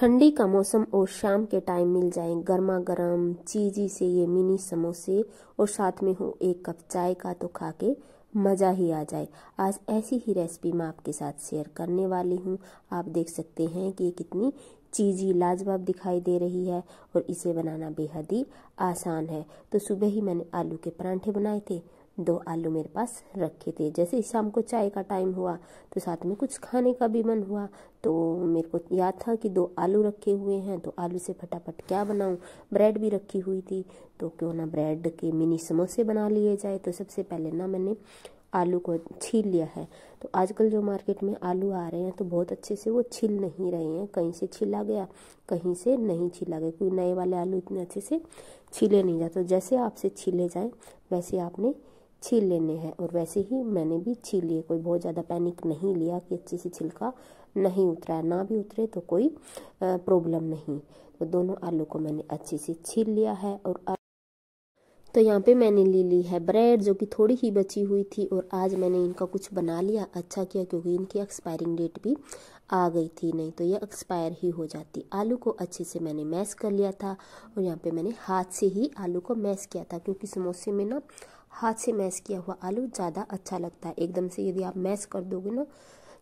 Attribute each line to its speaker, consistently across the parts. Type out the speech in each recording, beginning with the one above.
Speaker 1: ठंडी का मौसम और शाम के टाइम मिल जाए गर्मा गर्म चीजी से ये मिनी समोसे और साथ में हो एक कप चाय का तो खा के मज़ा ही आ जाए आज ऐसी ही रेसिपी मैं आपके साथ शेयर करने वाली हूँ आप देख सकते हैं कि ये कितनी चीज़ी लाजवाब दिखाई दे रही है और इसे बनाना बेहद ही आसान है तो सुबह ही मैंने आलू के परांठे बनाए थे दो आलू मेरे पास रखे थे जैसे शाम को चाय का टाइम हुआ तो साथ में कुछ खाने का भी मन हुआ तो मेरे को याद था कि दो आलू रखे हुए हैं तो आलू से फटाफट क्या बनाऊं ब्रेड भी रखी हुई थी तो क्यों ना ब्रेड के मिनी समोसे बना लिए जाए तो सबसे पहले ना मैंने आलू को छील लिया है तो आजकल जो मार्केट में आलू आ रहे हैं तो बहुत अच्छे से वो छील नहीं रहे हैं कहीं से छिला गया कहीं से नहीं छीला गया क्योंकि नए वाले आलू इतने अच्छे से छीले नहीं जाते तो जैसे आपसे छीले जाएँ वैसे आपने छील लेने हैं और वैसे ही मैंने भी छील लिए कोई बहुत ज़्यादा पैनिक नहीं लिया कि अच्छे से छिलका नहीं उतरा ना भी उतरे तो कोई प्रॉब्लम नहीं तो दोनों आलू को मैंने अच्छे से छील लिया है और तो यहाँ पे मैंने ले ली है ब्रेड जो कि थोड़ी ही बची हुई थी और आज मैंने इनका कुछ बना लिया अच्छा किया क्योंकि इनकी एक्सपायरिंग डेट भी आ गई थी नहीं तो ये एक्सपायर ही हो जाती आलू को अच्छे से मैंने मैश कर लिया था और यहाँ पे मैंने हाथ से ही आलू को मैश किया था क्योंकि समोसे में ना हाथ से मैश किया हुआ आलू ज़्यादा अच्छा लगता है एकदम से यदि आप मैश कर दोगे ना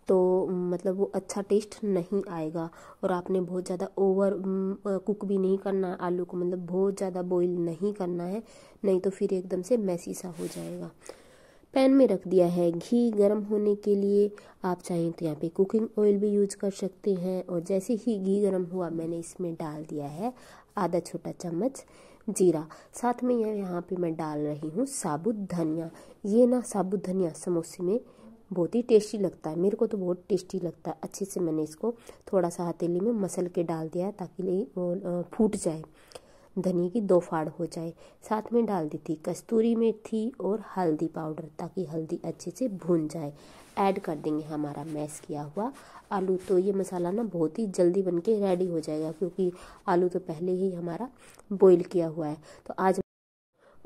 Speaker 1: तो मतलब वो अच्छा टेस्ट नहीं आएगा और आपने बहुत ज़्यादा ओवर कुक भी नहीं करना है आलू को मतलब बहुत ज़्यादा बॉईल नहीं करना है नहीं तो फिर एकदम से मैसी सा हो जाएगा पैन में रख दिया है घी गर्म होने के लिए आप चाहें तो यहाँ पे कुकिंग ऑयल भी यूज कर सकते हैं और जैसे ही घी गर्म हुआ मैंने इसमें डाल दिया है आधा छोटा चम्मच जीरा साथ में यह यहाँ पे मैं डाल रही हूँ साबुत धनिया ये ना साबुत धनिया समोसे में बहुत ही टेस्टी लगता है मेरे को तो बहुत टेस्टी लगता है अच्छे से मैंने इसको थोड़ा सा हथेली में मसल के डाल दिया है ताकि वो फूट जाए धनिया की दो फाड़ हो जाए साथ में डाल दी थी कस्तूरी मेथी और हल्दी पाउडर ताकि हल्दी अच्छे से भून जाए ऐड कर देंगे हमारा मैश किया हुआ आलू तो ये मसाला ना बहुत ही जल्दी बन के रेडी हो जाएगा क्योंकि आलू तो पहले ही हमारा बॉईल किया हुआ है तो आज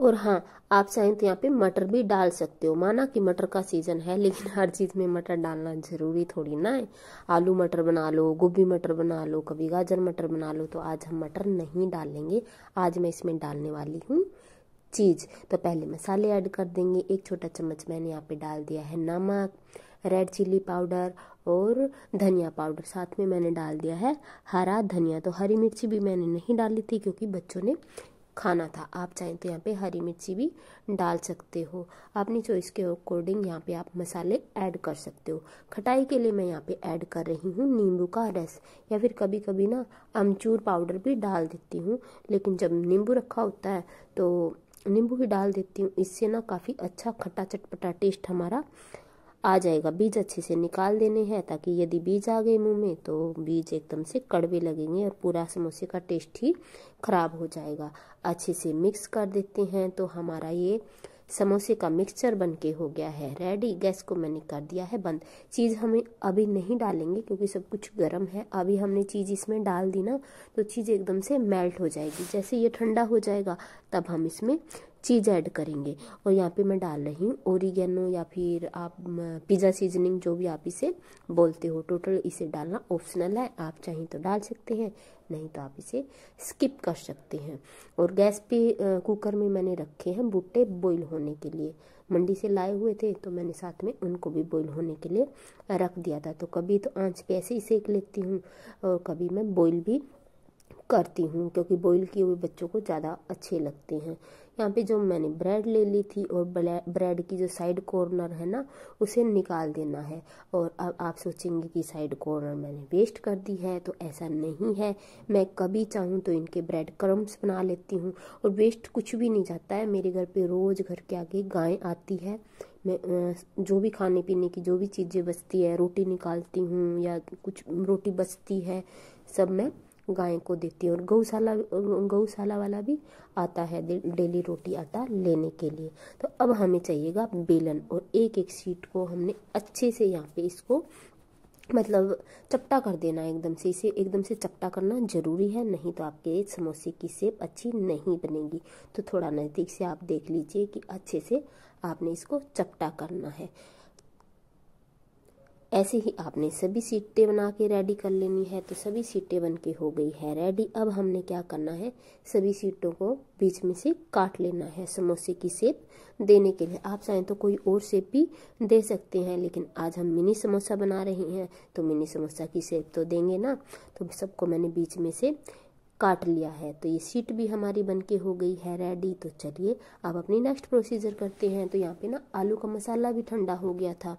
Speaker 1: और हाँ आप चाहें तो यहाँ पे मटर भी डाल सकते हो माना कि मटर का सीज़न है लेकिन हर चीज़ में मटर डालना ज़रूरी थोड़ी ना है आलू मटर बना लो गोभी मटर बना लो कभी गाजर मटर बना लो तो आज हम मटर नहीं डालेंगे आज मैं इसमें डालने वाली हूँ चीज़ तो पहले मसाले ऐड कर देंगे एक छोटा चम्मच मैंने यहाँ पे डाल दिया है नमक रेड चिल्ली पाउडर और धनिया पाउडर साथ में मैंने डाल दिया है हरा धनिया तो हरी मिर्ची भी मैंने नहीं डाली थी क्योंकि बच्चों ने खाना था आप चाहें तो यहाँ पे हरी मिर्ची भी डाल सकते हो अपनी चॉइस के अकॉर्डिंग यहाँ पे आप मसाले ऐड कर सकते हो खटाई के लिए मैं यहाँ पे ऐड कर रही हूँ नींबू का रस या फिर कभी कभी ना अमचूर पाउडर भी डाल देती हूँ लेकिन जब नींबू रखा होता है तो नींबू भी डाल देती हूँ इससे ना काफ़ी अच्छा खट्टा चटपटा टेस्ट हमारा आ जाएगा बीज अच्छे से निकाल देने हैं ताकि यदि बीज आ गए मुंह में तो बीज एकदम से कड़वे लगेंगे और पूरा समोसे का टेस्ट ही खराब हो जाएगा अच्छे से मिक्स कर देते हैं तो हमारा ये समोसे का मिक्सचर बन के हो गया है रेडी गैस को मैंने कर दिया है बंद चीज़ हमें अभी नहीं डालेंगे क्योंकि सब कुछ गर्म है अभी हमने चीज़ इसमें डाल दी ना तो चीज़ एकदम से मेल्ट हो जाएगी जैसे ये ठंडा हो जाएगा तब हम इसमें चीज़ ऐड करेंगे और यहाँ पे मैं डाल रही हूँ ओरिगेनो या फिर आप पिज़्ज़ा सीजनिंग जो भी आप इसे बोलते हो टोटल इसे डालना ऑप्शनल है आप चाहें तो डाल सकते हैं नहीं तो आप इसे स्किप कर सकते हैं और गैस पे कुकर में मैंने रखे हैं बूटे बॉईल होने के लिए मंडी से लाए हुए थे तो मैंने साथ में उनको भी बॉईल होने के लिए रख दिया था तो कभी तो आंच पे ऐसे ही सेक लेती हूँ और कभी मैं बॉईल भी करती हूँ क्योंकि बॉईल किए हुए बच्चों को ज़्यादा अच्छे लगते हैं यहाँ पे जो मैंने ब्रेड ले ली थी और ब्रेड की जो साइड कॉर्नर है ना उसे निकाल देना है और अब आप सोचेंगे कि साइड कॉर्नर मैंने वेस्ट कर दी है तो ऐसा नहीं है मैं कभी चाहूँ तो इनके ब्रेड क्रम्स बना लेती हूँ और वेस्ट कुछ भी नहीं जाता है मेरे घर पर रोज़ घर के आगे गाय आती है मैं जो भी खाने पीने की जो भी चीज़ें बचती है रोटी निकालती हूँ या कुछ रोटी बचती है सब मैं गाय को देती है और गौशाला गौशाला वाला भी आता है डेली रोटी आटा लेने के लिए तो अब हमें चाहिएगा बेलन और एक एक सीट को हमने अच्छे से यहाँ पे इसको मतलब चपटा कर देना एकदम से इसे एकदम से चपटा करना ज़रूरी है नहीं तो आपके समोसे की सेप अच्छी नहीं बनेगी तो थोड़ा नज़दीक से आप देख लीजिए कि अच्छे से आपने इसको चपटा करना है ऐसे ही आपने सभी सीटें बना के रेडी कर लेनी है तो सभी सीटें बन के हो गई है रेडी अब हमने क्या करना है सभी सीटों को बीच में से काट लेना है समोसे की सेप देने के लिए आप चाहें तो कोई और सेप भी दे सकते हैं लेकिन आज हम मिनी समोसा बना रहे हैं तो मिनी समोसा की सेप तो देंगे ना तो सबको मैंने बीच में से काट लिया है तो ये सीट भी हमारी बनके हो गई है रेडी तो चलिए अब अपनी नेक्स्ट प्रोसीजर करते हैं तो यहाँ पे ना आलू का मसाला भी ठंडा हो गया था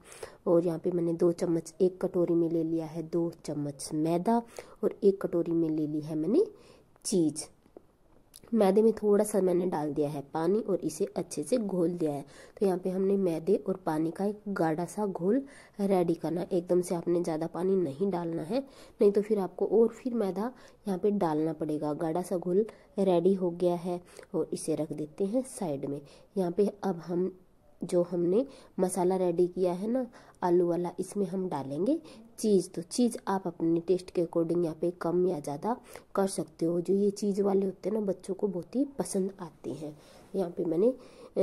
Speaker 1: और यहाँ पे मैंने दो चम्मच एक कटोरी में ले लिया है दो चम्मच मैदा और एक कटोरी में ले ली है मैंने चीज़ मैदे में थोड़ा सा मैंने डाल दिया है पानी और इसे अच्छे से घोल दिया है तो यहाँ पे हमने मैदे और पानी का एक गाढ़ा सा घोल रेडी करना है एकदम से आपने ज़्यादा पानी नहीं डालना है नहीं तो फिर आपको और फिर मैदा यहाँ पे डालना पड़ेगा गाढ़ा सा घोल रेडी हो गया है और इसे रख देते हैं साइड में यहाँ पर अब हम जो हमने मसाला रेडी किया है ना आलू वाला इसमें हम डालेंगे चीज़ तो चीज़ आप अपने टेस्ट के अकॉर्डिंग यहाँ पे कम या ज़्यादा कर सकते हो जो ये चीज़ वाले होते हैं ना बच्चों को बहुत ही पसंद आते हैं यहाँ पे मैंने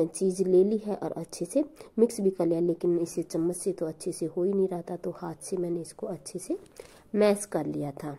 Speaker 1: चीज़ ले ली है और अच्छे से मिक्स भी कर लिया लेकिन इसे चम्मच से तो अच्छे से हो ही नहीं रहा था तो हाथ से मैंने इसको अच्छे से मैश कर लिया था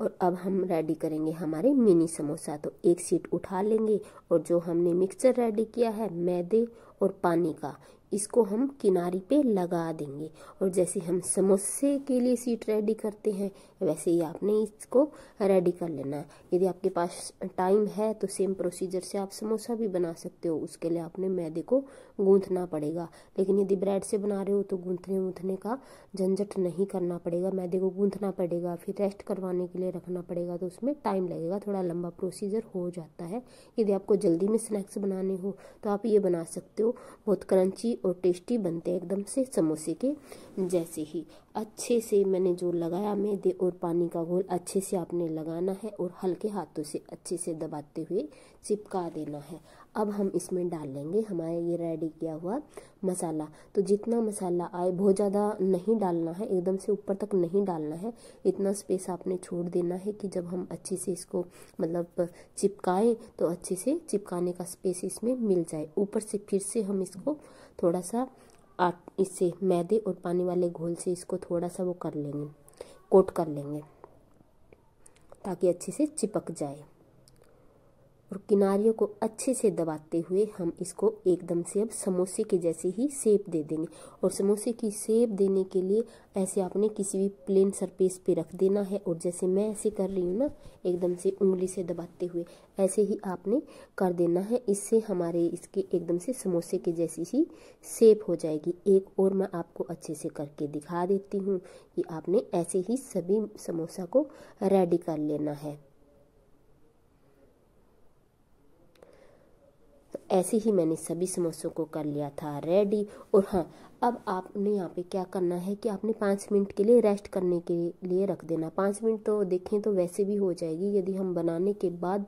Speaker 1: और अब हम रेडी करेंगे हमारे मिनी समोसा तो एक सीट उठा लेंगे और जो हमने मिक्सचर रेडी किया है मैदे और पानी का इसको हम किनारी पे लगा देंगे और जैसे हम समोसे के लिए सीट रेडी करते हैं वैसे ही आपने इसको रेडी कर लेना है यदि आपके पास टाइम है तो सेम प्रोसीजर से आप समोसा भी बना सकते हो उसके लिए आपने मैदे को गूंथना पड़ेगा लेकिन यदि ब्रेड से बना रहे हो तो गूंथने वूंथने का झंझट नहीं करना पड़ेगा मैदे को गूंथना पड़ेगा फिर रेस्ट करवाने के लिए रखना पड़ेगा तो उसमें टाइम लगेगा थोड़ा लंबा प्रोसीजर हो जाता है यदि आपको जल्दी में स्नैक्स बनाने हो तो आप ये बना सकते हो बहुत क्रंची और टेस्टी बनते हैं एकदम से समोसे के जैसे ही अच्छे से मैंने जो लगाया मैदे और पानी का घोल अच्छे से आपने लगाना है और हल्के हाथों से अच्छे से दबाते हुए चिपका देना है अब हम इसमें डाल लेंगे हमारा ये रेडी किया हुआ मसाला तो जितना मसाला आए बहुत ज़्यादा नहीं डालना है एकदम से ऊपर तक नहीं डालना है इतना स्पेस आपने छोड़ देना है कि जब हम अच्छे से इसको मतलब चिपकाएं तो अच्छे से चिपकाने का स्पेस इसमें मिल जाए ऊपर से फिर से हम इसको थोड़ा सा इससे मैदे और पानी वाले घोल से इसको थोड़ा सा वो कर लेंगे कोट कर लेंगे ताकि अच्छे से चिपक जाए और किनारियों को अच्छे से दबाते हुए हम इसको एकदम से अब समोसे के जैसे ही सेप दे देंगे और समोसे की सेप देने के लिए ऐसे आपने किसी भी प्लेन सरफेस पे रख देना है और जैसे मैं ऐसे कर रही हूँ ना एकदम से उंगली से दबाते हुए ऐसे ही आपने कर देना है इससे हमारे इसके एकदम से समोसे के जैसी ही सेप हो जाएगी एक और मैं आपको अच्छे से करके दिखा देती हूँ कि आपने ऐसे ही सभी समोसा को रेडी कर लेना है ऐसे ही मैंने सभी समोसों को कर लिया था रेडी और हाँ अब आपने यहाँ पे क्या करना है कि आपने पाँच मिनट के लिए रेस्ट करने के लिए रख देना पाँच मिनट तो देखें तो वैसे भी हो जाएगी यदि हम बनाने के बाद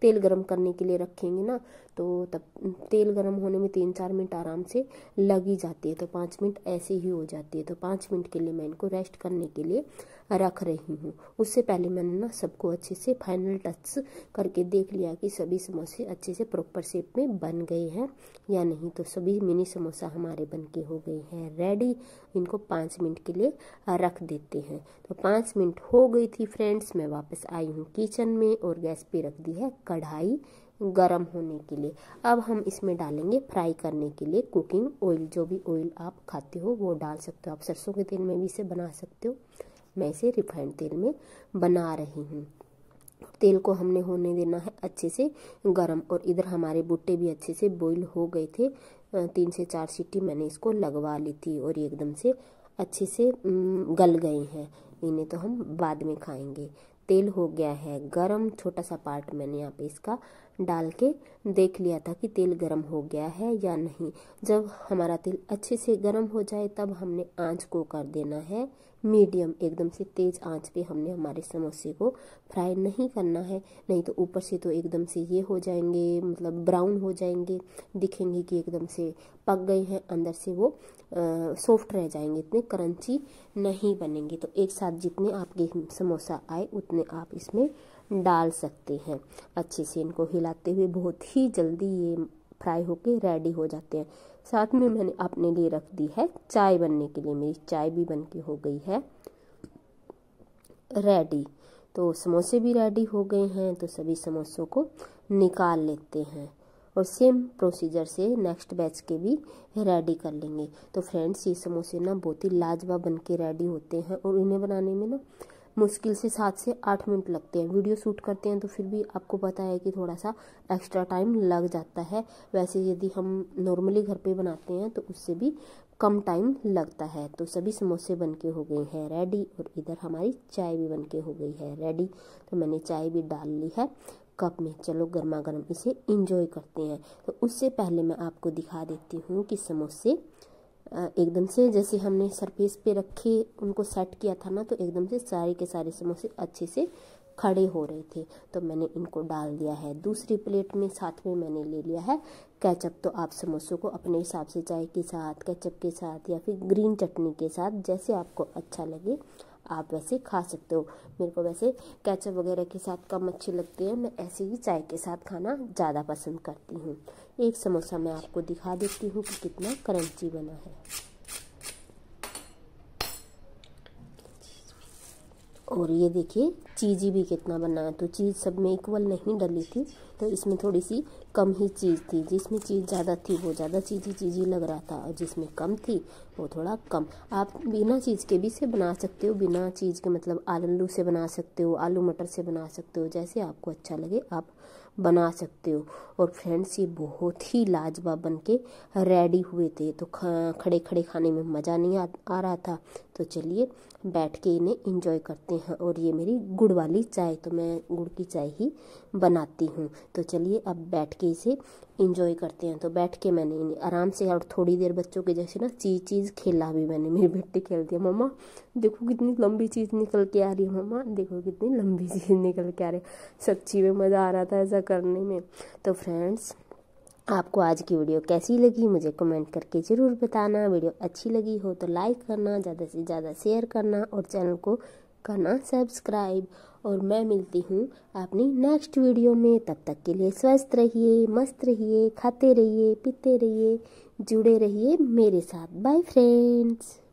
Speaker 1: तेल गरम करने के लिए रखेंगे ना तो तब तेल गर्म होने में तीन चार मिनट आराम से लग ही जाती है तो पाँच मिनट ऐसे ही हो जाती है तो पाँच मिनट के लिए मैं इनको रेस्ट करने के लिए रख रही हूँ उससे पहले मैंने ना सबको अच्छे से फाइनल टच करके देख लिया कि सभी समोसे अच्छे से प्रॉपर शेप में बन गए हैं या नहीं तो सभी मिनी समोसा हमारे बन के हो गए हैं रेडी इनको पाँच मिनट के लिए रख देते हैं तो पाँच मिनट हो गई थी फ्रेंड्स मैं वापस आई हूँ किचन में और गैस पे रख दी है कढ़ाई गर्म होने के लिए अब हम इसमें डालेंगे फ्राई करने के लिए कुकिंग ऑयल जो भी ऑयल आप खाते हो वो डाल सकते हो आप सरसों के तेल में भी इसे बना सकते हो मैं इसे रिफाइंड तेल में बना रही हूँ तेल को हमने होने देना है अच्छे से गर्म और इधर हमारे भुट्टे भी अच्छे से बॉईल हो गए थे तीन से चार सीटी मैंने इसको लगवा ली थी और ये एकदम से अच्छे से गल गए हैं इन्हें तो हम बाद में खाएंगे तेल हो गया है गरम छोटा सा पार्ट मैंने यहाँ पे इसका डाल के देख लिया था कि तेल गरम हो गया है या नहीं जब हमारा तेल अच्छे से गरम हो जाए तब हमने आंच को कर देना है मीडियम एकदम से तेज आंच पे हमने हमारे समोसे को फ्राई नहीं करना है नहीं तो ऊपर से तो एकदम से ये हो जाएंगे मतलब ब्राउन हो जाएंगे दिखेंगे कि एकदम से पक गए हैं अंदर से वो सॉफ्ट रह जाएंगे इतने करंची नहीं बनेंगे तो एक साथ जितने आपके समोसा आए उतने आप इसमें डाल सकते हैं अच्छे से इनको हिलाते हुए बहुत ही जल्दी ये फ्राई होके रेडी हो जाते हैं साथ में मैंने अपने लिए रख दी है चाय बनने के लिए मेरी चाय भी बन के हो गई है रेडी तो समोसे भी रेडी हो गए हैं तो सभी समोसों को निकाल लेते हैं और सेम प्रोसीजर से नेक्स्ट बैच के भी रेडी कर लेंगे तो फ्रेंड्स ये समोसे ना बहुत ही लाजवाब बन के रेडी होते हैं और इन्हें बनाने में ना मुश्किल से सात से आठ मिनट लगते हैं वीडियो शूट करते हैं तो फिर भी आपको पता है कि थोड़ा सा एक्स्ट्रा टाइम लग जाता है वैसे यदि हम नॉर्मली घर पे बनाते हैं तो उससे भी कम टाइम लगता है तो सभी समोसे बन के हो गए हैं रेडी और इधर हमारी चाय भी बन के हो गई है रेडी तो मैंने चाय भी डाल ली है कप में चलो गर्मा गर्म इसे इंजॉय करते हैं तो उससे पहले मैं आपको दिखा देती हूँ कि समोसे एकदम से जैसे हमने सरफेस पे रखे उनको सेट किया था ना तो एकदम से सारे के सारे समोसे अच्छे से खड़े हो रहे थे तो मैंने इनको डाल दिया है दूसरी प्लेट में साथ में मैंने ले लिया है कैचअप तो आप समोसों को अपने हिसाब से चाय के साथ कैचअप के साथ या फिर ग्रीन चटनी के साथ जैसे आपको अच्छा लगे आप वैसे खा सकते हो मेरे को वैसे कैचअप वगैरह के साथ कम अच्छे लगते हैं मैं ऐसे ही चाय के साथ खाना ज़्यादा पसंद करती हूँ एक समोसा मैं आपको दिखा देती हूँ कि कितना क्रंची बना है और ये देखिए चीज़ी भी कितना बना है तो चीज़ सब में इक्वल नहीं डली थी तो इसमें थोड़ी सी कम ही चीज़ थी जिसमें चीज़ ज़्यादा थी वो ज़्यादा चीज़ी चीज़ी लग रहा था और जिसमें कम थी वो थोड़ा कम आप बिना चीज़ के भी से बना सकते हो बिना चीज़ के मतलब आलू से बना सकते हो आलू मटर से बना सकते हो जैसे आपको अच्छा लगे आप बना सकते हो और फ्रेंड्स ये बहुत ही लाजवाब बन के रेडी हुए थे तो खड़े खड़े खाने में मज़ा नहीं आ, आ रहा था तो चलिए बैठ के इन्हें इंजॉय करते हैं और ये मेरी गुड़ वाली चाय तो मैं गुड़ की चाय ही बनाती हूँ तो चलिए अब बैठ के इसे इंजॉय करते हैं तो बैठ के मैंने इन्हें आराम से और थोड़ी देर बच्चों के जैसे ना चीज़ चीज़ खेला भी मैंने मेरी बेटी खेल दिया मम्मा देखो कितनी लंबी चीज़ निकल के आ रही है मम्मा देखो कितनी लंबी चीज़ निकल के आ रही है सच्ची में मज़ा आ रहा था ऐसा करने में तो फ्रेंड्स आपको आज की वीडियो कैसी लगी मुझे कमेंट करके ज़रूर बताना वीडियो अच्छी लगी हो तो लाइक करना ज़्यादा से ज़्यादा शेयर करना और चैनल को करना सब्सक्राइब और मैं मिलती हूँ अपनी नेक्स्ट वीडियो में तब तक के लिए स्वस्थ रहिए मस्त रहिए खाते रहिए पीते रहिए जुड़े रहिए मेरे साथ बाय फ्रेंड्स